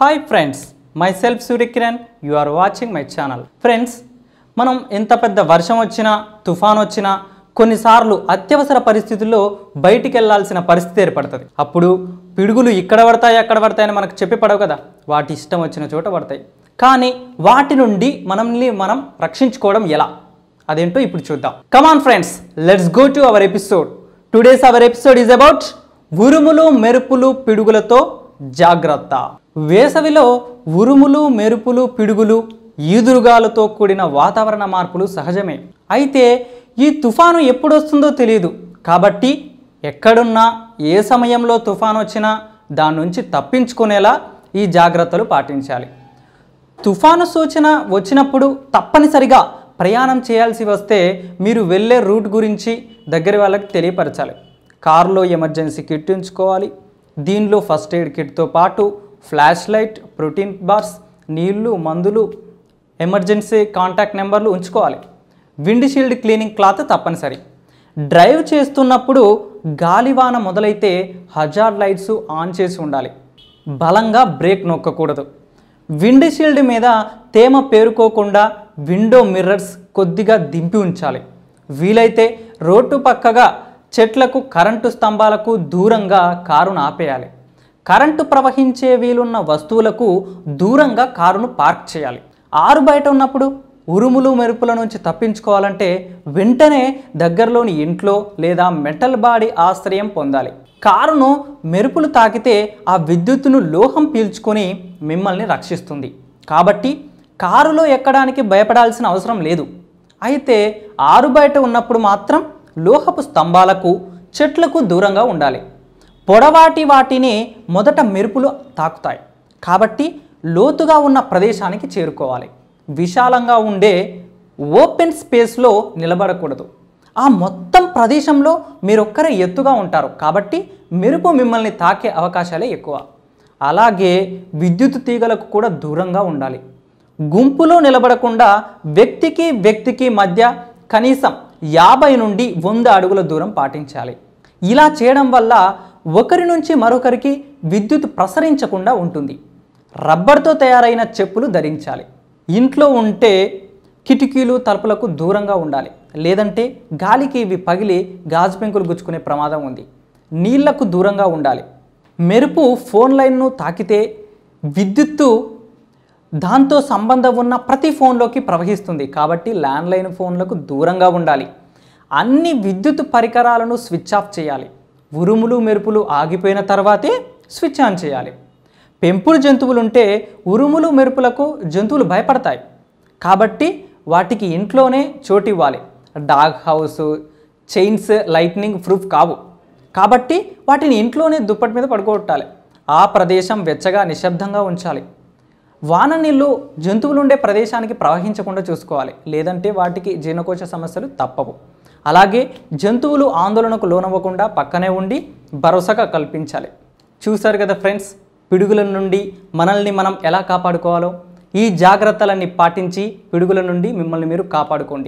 hi friends my self Surya Kiran you are watching my channel friends మనం ఎంత పెద్ద వర్షం వచ్చినా తుఫాన్ వచ్చినా కొన్నిసార్లు అత్యవసర పరిస్థితుల్లో బయటికి వెళ్లాల్సిన పరిస్థితి ఏర్పడుతుంది అప్పుడు పిడుగులు ఇక్కడ పడతాయి అక్కడ పడతాయని మనకు చెప్పి పడవు కదా వాటి ఇష్టం వచ్చిన చోట పడతాయి కానీ వాటి నుండి మనల్ని మనం రక్షించుకోవడం ఎలా అదేంటో ఇప్పుడు చూద్దాం come on friends let's go to our episode today's our episode is about ఉరుములు మెరుపులు పిడుగులతో జాగ్రత్త వేసవిలో ఉరుములు మెరుపులు పిడుగులు ఈదురుగాలతో కూడిన వాతావరణ మార్పులు సహజమే అయితే ఈ తుఫాను ఎప్పుడొస్తుందో తెలియదు కాబట్టి ఎక్కడున్నా ఏ సమయంలో తుఫాను వచ్చినా దాని నుంచి తప్పించుకునేలా ఈ జాగ్రత్తలు పాటించాలి తుఫాను సూచన వచ్చినప్పుడు తప్పనిసరిగా ప్రయాణం చేయాల్సి వస్తే మీరు వెళ్ళే రూట్ గురించి దగ్గర వాళ్ళకి తెలియపరచాలి కారులో ఎమర్జెన్సీ కిట్ ఉంచుకోవాలి దీనిలో ఫస్ట్ ఎయిడ్ కిట్తో పాటు ఫ్లాష్ లైట్ ప్రోటీన్ బార్స్ నీళ్లు మందులు ఎమర్జెన్సీ కాంటాక్ట్ నెంబర్లు ఉంచుకోవాలి విండ్షీల్డ్ క్లీనింగ్ క్లాత్ తప్పనిసరి డ్రైవ్ చేస్తున్నప్పుడు గాలివాన మొదలైతే హజార్ లైట్స్ ఆన్ చేసి ఉండాలి బలంగా బ్రేక్ నొక్కకూడదు విండ్షీల్డ్ మీద తేమ పేరుకోకుండా విండో మిర్రర్స్ కొద్దిగా దింపి ఉంచాలి వీలైతే రోడ్డు పక్కగా చెట్లకు కరెంటు స్తంభాలకు దూరంగా కారును ఆపేయాలి కరెంటు ప్రవహించే వీలున్న వస్తువులకు దూరంగా కారును పార్క్ చేయాలి ఆరు బయట ఉన్నప్పుడు ఉరుములు మెరుపుల నుంచి తప్పించుకోవాలంటే వెంటనే దగ్గరలోని ఇంట్లో లేదా మెటల్ బాడీ ఆశ్రయం పొందాలి కారును మెరుపులు తాకితే ఆ విద్యుత్తును లోహం పీల్చుకొని మిమ్మల్ని రక్షిస్తుంది కాబట్టి కారులో ఎక్కడానికి భయపడాల్సిన అవసరం లేదు అయితే ఆరు బయట ఉన్నప్పుడు మాత్రం లోహపు స్తంభాలకు చెట్లకు దూరంగా ఉండాలి పొడవాటి వాటిని మొదట మెరుపులు తాకుతాయి కాబట్టి లోతుగా ఉన్న ప్రదేశానికి చేరుకోవాలి విశాలంగా ఉండే ఓపెన్ స్పేస్లో నిలబడకూడదు ఆ మొత్తం ప్రదేశంలో మీరొక్కరే ఎత్తుగా ఉంటారు కాబట్టి మెరుపు మిమ్మల్ని తాకే అవకాశాలే ఎక్కువ అలాగే విద్యుత్ తీగలకు కూడా దూరంగా ఉండాలి గుంపులో నిలబడకుండా వ్యక్తికి వ్యక్తికి మధ్య కనీసం యాభై నుండి వంద అడుగుల దూరం పాటించాలి ఇలా చేయడం వల్ల ఒకరి నుంచి మరొకరికి విద్యుత్ ప్రసరించకుండా ఉంటుంది రబ్బర్తో తయారైన చెప్పులు ధరించాలి ఇంట్లో ఉంటే కిటికీలు తలుపులకు దూరంగా ఉండాలి లేదంటే గాలికి ఇవి పగిలి గాజు పెంకులు గుచ్చుకునే ప్రమాదం ఉంది నీళ్లకు దూరంగా ఉండాలి మెరుపు ఫోన్ లైన్ను తాకితే విద్యుత్తు దాంతో సంబంధం ఉన్న ప్రతి ఫోన్లోకి ప్రవహిస్తుంది కాబట్టి ల్యాండ్లైన్ ఫోన్లకు దూరంగా ఉండాలి అన్ని విద్యుత్ పరికరాలను స్విచ్ ఆఫ్ చేయాలి ఉరుములు మెరుపులు ఆగిపోయిన తర్వాతే స్విచ్ ఆన్ చేయాలి పెంపుడు జంతువులుంటే ఉరుములు మెరుపులకు జంతువులు భయపడతాయి కాబట్టి వాటికి ఇంట్లోనే చోటు ఇవ్వాలి dog house chains lightning proof కావు కాబట్టి వాటిని ఇంట్లోనే దుప్పటి మీద పడుకోబట్టాలి ఆ ప్రదేశం వెచ్చగా నిశ్శబ్దంగా ఉంచాలి వాన నీళ్ళు జంతువులు ఉండే ప్రదేశానికి ప్రవహించకుండా చూసుకోవాలి లేదంటే వాటికి జీర్ణకోశ సమస్యలు తప్పవు అలాగే జంతువులు ఆందోళనకు లోనవ్వకుండా పక్కనే ఉండి భరోసాగా కల్పించాలి చూశారు కదా ఫ్రెండ్స్ పిడుగుల నుండి మనల్ని మనం ఎలా కాపాడుకోవాలో ఈ జాగ్రత్తలన్నీ పాటించి పిడుగుల నుండి మిమ్మల్ని మీరు కాపాడుకోండి